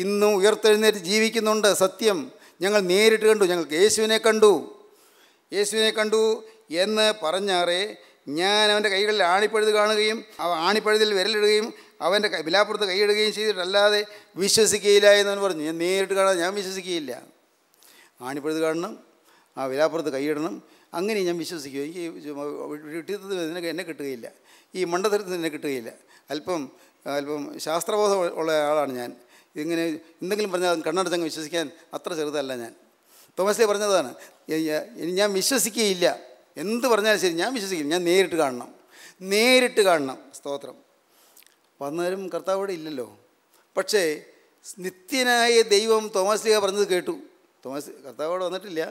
ഇന്നും ഉയർത്തെഴുന്നേറ്റ് ജീവിക്കുന്നുണ്ട് സത്യം ഞങ്ങൾ നേരിട്ട് കണ്ടു ഞങ്ങൾക്ക് യേശുവിനെ കണ്ടു യേശുവിനെ കണ്ടു എന്ന് പറഞ്ഞാറേ ഞാൻ അവൻ്റെ കൈകളിൽ ആണിപ്പഴുത് കാണുകയും അവ ആണിപ്പഴുതിൽ വിരലിടുകയും അവൻ്റെ വിലാപ്പുറത്ത് കൈയിടുകയും ചെയ്തിട്ടല്ലാതെ വിശ്വസിക്കുകയില്ല എന്നവൻ പറഞ്ഞു ഞാൻ നേരിട്ട് കാണാതെ ഞാൻ വിശ്വസിക്കുകയില്ല ആണിപ്പഴുത് കാണണം ആ വിലാപ്പുറത്ത് കൈയിടണം അങ്ങനെ ഞാൻ വിശ്വസിക്കും എനിക്ക് വിട്ടിത്തത്തിൽ നിനക്ക് എന്നെ കിട്ടുകയില്ല ഈ മണ്ഡലത്തിൽ എന്നെ കിട്ടുകയില്ല അല്പം അല്പം ശാസ്ത്രബോധം ഉള്ള ആളാണ് ഞാൻ ഇങ്ങനെ എന്തെങ്കിലും പറഞ്ഞാൽ കണ്ണടച്ചങ്ങ് വിശ്വസിക്കാൻ അത്ര ചെറുതല്ല ഞാൻ തോമസ്ലി പറഞ്ഞതാണ് ഞാൻ വിശ്വസിക്കുകയില്ല എന്ത് പറഞ്ഞാലും ശരി ഞാൻ വിശ്വസിക്കും ഞാൻ നേരിട്ട് കാണണം നേരിട്ട് കാണണം സ്തോത്രം വന്നവരും കർത്താവോടെ ഇല്ലല്ലോ പക്ഷേ നിത്യനായ ദൈവം തോമസ് പറഞ്ഞത് കേട്ടു തോമസ് കർത്താവോടെ വന്നിട്ടില്ല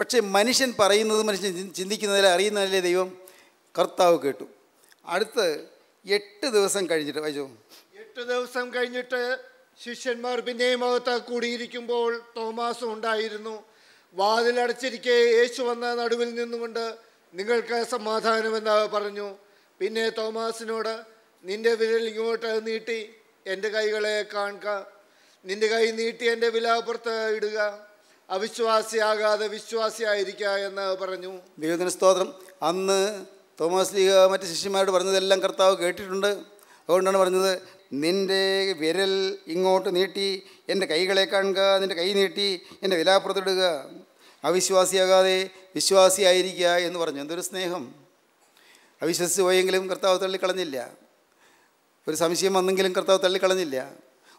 പക്ഷേ മനുഷ്യൻ പറയുന്നത് മനുഷ്യൻ ചിന്തിക്കുന്നതിലെ അറിയുന്നതിലെ ദൈവം കർത്താവ് കേട്ടു അടുത്ത് എട്ട് ദിവസം കഴിഞ്ഞിട്ട് വായിച്ചു എട്ട് ദിവസം കഴിഞ്ഞിട്ട് ശിഷ്യന്മാർ പിന്നെയും അകത്ത് കൂടിയിരിക്കുമ്പോൾ തോമാസും ഉണ്ടായിരുന്നു വാതിലടച്ചിരിക്കെ യേശു വന്ന നടുവിൽ നിന്നുകൊണ്ട് നിങ്ങൾക്ക് സമാധാനമെന്ന് പറഞ്ഞു പിന്നെ തോമാസിനോട് നിന്റെ വിരൽ ഇങ്ങോട്ട് നീട്ടി എൻ്റെ കൈകളെ കാണുക നിന്റെ കൈ നീട്ടി എൻ്റെ വിലാപുറത്ത് ഇടുക അവിശ്വാസിയാകാതെ വിശ്വാസിയായിരിക്കുക എന്ന് പറഞ്ഞു ദൈവത്തിന് സ്തോത്രം അന്ന് തോമസ് ലീഗ മറ്റ് ശിഷ്യന്മാരോട് പറഞ്ഞതെല്ലാം കർത്താവ് കേട്ടിട്ടുണ്ട് അതുകൊണ്ടാണ് പറഞ്ഞത് നിൻ്റെ വിരൽ ഇങ്ങോട്ട് നീട്ടി എൻ്റെ കൈകളെ കാണുക നിൻ്റെ കൈ നീട്ടി എൻ്റെ വിലാപ്പുറത്തിടുക അവിശ്വാസിയാകാതെ വിശ്വാസിയായിരിക്കുക എന്ന് പറഞ്ഞു എന്തൊരു സ്നേഹം അവിശ്വസിച്ച് പോയെങ്കിലും കർത്താവ് തള്ളിക്കളഞ്ഞില്ല ഒരു സംശയം വന്നെങ്കിലും കർത്താവ് തള്ളിക്കളഞ്ഞില്ല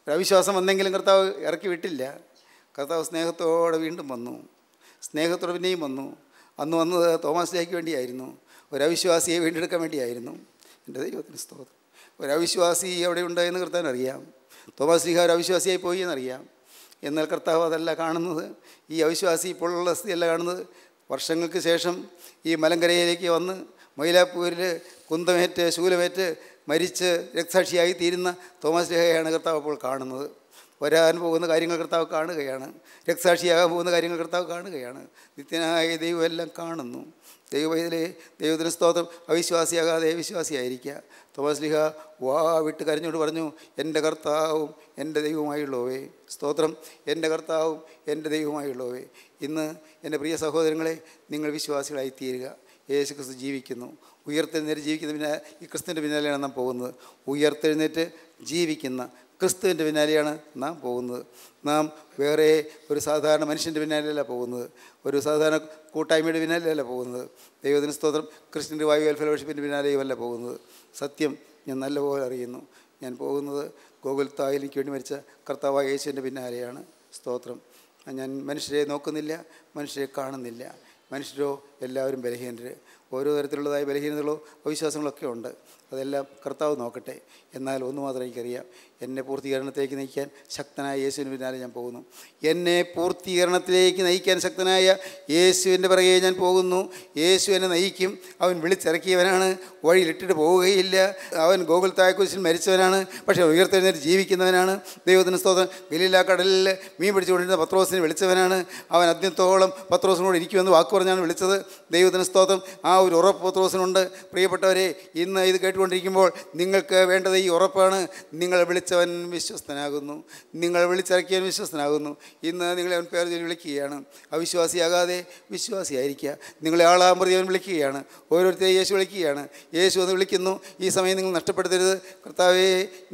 ഒരു അവിശ്വാസം വന്നെങ്കിലും കർത്താവ് ഇറക്കി വിട്ടില്ല കർത്താവ് സ്നേഹത്തോടെ വീണ്ടും വന്നു സ്നേഹത്തോടെ പിന്നെയും വന്നു അന്ന് വന്നത് തോമാസ്ലേക്ക് വേണ്ടിയായിരുന്നു ഒരവിശ്വാസിയെ വീണ്ടെടുക്കാൻ വേണ്ടിയായിരുന്നു എൻ്റെ ദൈവത്തിന് സ്തോത്രം ഒരവിശ്വാസി അവിടെ ഉണ്ടായെന്ന് കർത്താൻ അറിയാം തോമസ് ലീഹ ഒരു അവിശ്വാസിയായി പോയി എന്നറിയാം എന്നാൽ കർത്താവ് അതല്ല കാണുന്നത് ഈ അവിശ്വാസി ഇപ്പോഴുള്ള സ്ഥിതിയല്ല കാണുന്നത് വർഷങ്ങൾക്ക് ശേഷം ഈ മലങ്കരയിലേക്ക് വന്ന് മൈലാപ്പൂരിൽ കുന്തമേറ്റ് ശൂലമേറ്റ് മരിച്ച് രക്തസാക്ഷിയായി തീരുന്ന തോമസ് ലേഹയാണ് കർത്താവ് അപ്പോൾ കാണുന്നത് വരാൻ പോകുന്ന കാര്യങ്ങൾ കർത്താവ് കാണുകയാണ് രക്തസാക്ഷിയാകാൻ പോകുന്ന കാര്യങ്ങൾ കർത്താവ് കാണുകയാണ് നിത്യനായ ദൈവം എല്ലാം കാണുന്നു ദൈവം ദൈവത്തിന് സ്തോത്രം അവിശ്വാസിയാകാതെ വിശ്വാസിയായിരിക്കുക തോമസ്ലിഹ വാ വിട്ട് കരഞ്ഞോട് പറഞ്ഞു എൻ്റെ കർത്താവും എൻ്റെ ദൈവമായുള്ളവേ സ്തോത്രം എൻ്റെ കർത്താവും എൻ്റെ ദൈവമായുള്ളവേ ഇന്ന് എൻ്റെ പ്രിയ സഹോദരങ്ങളെ നിങ്ങൾ വിശ്വാസികളായി തീരുക യേശു ക്രിസ്തു ജീവിക്കുന്നു ഉയർത്തെഴുന്നേറ്റ് ജീവിക്കുന്ന പിന്നാലെ ഈ ക്രിസ്തുവിൻ്റെ പിന്നാലെയാണ് നാം പോകുന്നത് ഉയർത്തെഴുന്നേറ്റ് ജീവിക്കുന്ന ക്രിസ്തുവിൻ്റെ പിന്നാലെയാണ് നാം പോകുന്നത് നാം വേറെ ഒരു സാധാരണ മനുഷ്യൻ്റെ പിന്നാലെയല്ല പോകുന്നത് ഒരു സാധാരണ കൂട്ടായ്മയുടെ പിന്നാലെയല്ല പോകുന്നത് ദൈവത്തിന് സ്തോത്രം ക്രിസ്ത്യൻ്റെ വായു ഫെലോഷിപ്പിൻ്റെ അല്ല പോകുന്നത് സത്യം ഞാൻ നല്ലപോലെ അറിയുന്നു ഞാൻ പോകുന്നത് ഗോകുൽത്തായിൽ എനിക്ക് വേണ്ടി മരിച്ച കർത്താവായ യേശുവിൻ്റെ പിന്നാലെയാണ് സ്തോത്രം ഞാൻ മനുഷ്യരെ നോക്കുന്നില്ല മനുഷ്യരെ കാണുന്നില്ല മനുഷ്യരോ എല്ലാവരും ബലഹീനർ ഓരോ തരത്തിലുള്ളതായ ബലഹീനതകളോ അവിശ്വാസങ്ങളോ ഒക്കെ ഉണ്ട് അതെല്ലാം കർത്താവ് നോക്കട്ടെ എന്നാൽ ഒന്ന് മാത്രം എനിക്കറിയാം എന്നെ പൂർത്തീകരണത്തിലേക്ക് നയിക്കാൻ ശക്തനായ യേശുവിന് പിന്നാലെ ഞാൻ പോകുന്നു എന്നെ പൂർത്തീകരണത്തിലേക്ക് നയിക്കാൻ ശക്തനായ യേശുവിൻ്റെ പിറകെ ഞാൻ പോകുന്നു യേശു എന്നെ നയിക്കും അവൻ വിളിച്ചിറക്കിയവനാണ് വഴിയിലിട്ടിട്ട് പോവുകയില്ല അവൻ ഗോകുൽ തായക്കുരിശിൽ മരിച്ചവനാണ് പക്ഷേ ഉയർത്തെഴുന്നേറ്റ് ജീവിക്കുന്നവനാണ് ദൈവത്തിന് സ്തോത്രം ഗലീല കടലിൽ മീൻ പിടിച്ചുകൊണ്ടിരുന്ന പത്രോസിനെ വിളിച്ചവനാണ് അവൻ അദ്യത്തോളം പത്രോസിനോട് ഇരിക്കുമെന്ന് വാക്ക് പറഞ്ഞാണ് വിളിച്ചത് ദൈവത്തിന് സ്തോത്രം ആ ഒരു ഉറപ്പ് പത്രോസിനുണ്ട് പ്രിയപ്പെട്ടവരെ ഇന്ന് ഇത് കേട്ടുകൊണ്ടിരിക്കുമ്പോൾ നിങ്ങൾക്ക് വേണ്ടത് ഈ ഉറപ്പാണ് നിങ്ങൾ വിളിച്ചവൻ വിശ്വസ്തനാകുന്നു നിങ്ങൾ വിളിച്ചിറക്കിയവൻ വിശ്വസ്തനാകുന്നു ഇന്ന് നിങ്ങളെ അവൻ പേർ വിളിക്കുകയാണ് അവിശ്വാസിയാകാതെ വിശ്വാസിയായിരിക്കുക നിങ്ങളെ ആളാമ്പ്രതി അവൻ വിളിക്കുകയാണ് ഓരോരുത്തരെ യേശു വിളിക്കുകയാണ് യേശു എന്ന് വിളിക്കുന്നു ഈ സമയം നിങ്ങൾ നഷ്ടപ്പെടുത്തരുത് കർത്താവേ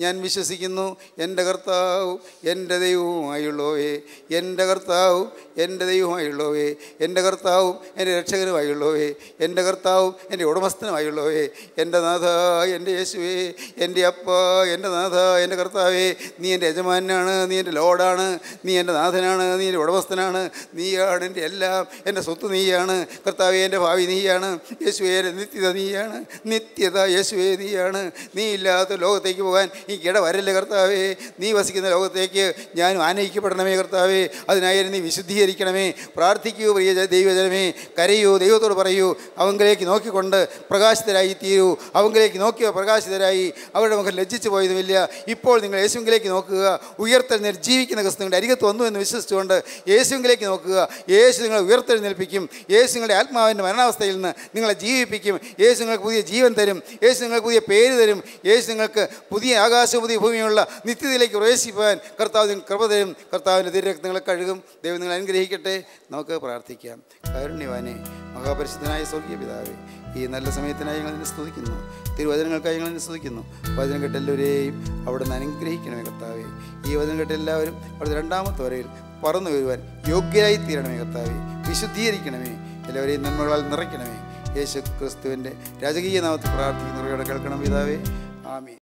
ഞാൻ വിശ്വസിക്കുന്നു എൻ്റെ കർത്താവ് എൻ്റെ ദൈവവുമായുള്ളവേ എൻ്റെ കർത്താവ് എൻ്റെ ദൈവവുമായുള്ളവേ എൻ്റെ കർത്താവും എൻ്റെ രക്ഷകരുമായുള്ളവേ എൻ്റെ കർത്താവും എൻ്റെ ഉടമസ്ഥനുമായുള്ളവേ എൻ്റെ നാഥ എൻ്റെ യേശുവേ എൻ്റെ അപ്പ എൻ്റെ നാഥ എൻ്റെ കർത്താവേ നീ എൻ്റെ യജമാനാണ് നീ എൻ്റെ ലോഡാണ് നീ എൻ്റെ നാഥനാണ് നീ എൻ്റെ ഉടമസ്ഥനാണ് നീയാണ് എൻ്റെ എല്ലാം എൻ്റെ സ്വത്ത് നീയാണ് കർത്താവേ എൻ്റെ ഭാവി നീയാണ് യേശുവേ എൻ്റെ നിത്യത നീയാണ് നിത്യത യേശുവേ നീയാണ് നീ ഇല്ലാത്ത ലോകത്തേക്ക് പോകാൻ ഈ ഇട കർത്താവേ നീ വസിക്കുന്ന ലോകത്തേക്ക് ഞാൻ ആനയിക്കപ്പെടണമേ കർത്താവേ അതിനായി നീ വിശുദ്ധീകരിക്കണമേ പ്രാർത്ഥിക്കൂ പ്രിയ ദൈവജനമേ കരയൂ ദൈവത്തോട് പറയൂ അവൻ അവങ്കിലേക്ക് നോക്കിക്കൊണ്ട് പ്രകാശിതരായി തീരൂ അവങ്കിലേക്ക് നോക്കിയ പ്രകാശിതരായി അവരുടെ മുഖം ലജ്ജിച്ചു പോയതുമില്ല ഇപ്പോൾ നിങ്ങൾ യേശുവിലേക്ക് നോക്കുക ഉയർത്തെഴുന്നേൽ ജീവിക്കുന്ന ക്രിസ്തുങ്ങളുടെ അരികത്ത് വന്നു എന്ന് വിശ്വസിച്ചുകൊണ്ട് യേശുവിലേക്ക് നോക്കുക യേശു നിങ്ങളെ ഉയർത്തെഴുന്നേൽപ്പിക്കും യേശു നിങ്ങളുടെ ആത്മാവിൻ്റെ മരണാവസ്ഥയിൽ നിന്ന് നിങ്ങളെ ജീവിപ്പിക്കും യേശു നിങ്ങൾക്ക് പുതിയ ജീവൻ തരും യേശു നിങ്ങൾക്ക് പുതിയ പേര് തരും യേശു നിങ്ങൾക്ക് പുതിയ ആകാശവും പുതിയ ഭൂമിയുള്ള നിത്യതയിലേക്ക് പ്രവേശിപ്പാൻ കർത്താവ് കൃപ തരും കർത്താവിൻ്റെ തിരക്ക് നിങ്ങളെ കഴുകും ദൈവം നിങ്ങൾ അനുഗ്രഹിക്കട്ടെ നമുക്ക് പ്രാർത്ഥിക്കാം കാരുണ്യവാനെ മഹാപരിശുദ്ധനായ സ്വർഗീയ പിതാവേ ഈ നല്ല സമയത്തിനായി ഞങ്ങൾ നിന്നെ സ്തുതിക്കുന്നു തിരുവചനങ്ങൾക്കായി ഞങ്ങൾ നിന്നെ സ്തുതിക്കുന്നു വചനം കേട്ടെല്ലാവരെയും അവിടെ നിന്ന് അനുഗ്രഹിക്കണമേ കർത്താവേ ഈ വചനം കേട്ട എല്ലാവരും അവിടുത്തെ രണ്ടാമത്തെ വരയിൽ പറന്നു വരുവാൻ യോഗ്യരായി തീരണമേ കർത്താവേ വിശുദ്ധീകരിക്കണമേ എല്ലാവരെയും നന്മകളാൽ നിറയ്ക്കണമേ യേശു ക്രിസ്തുവിൻ്റെ രാജകീയ നാമത്തിൽ പ്രാർത്ഥിക്കുന്നവരോട് കേൾക്കണം പിതാവേ ആമീൻ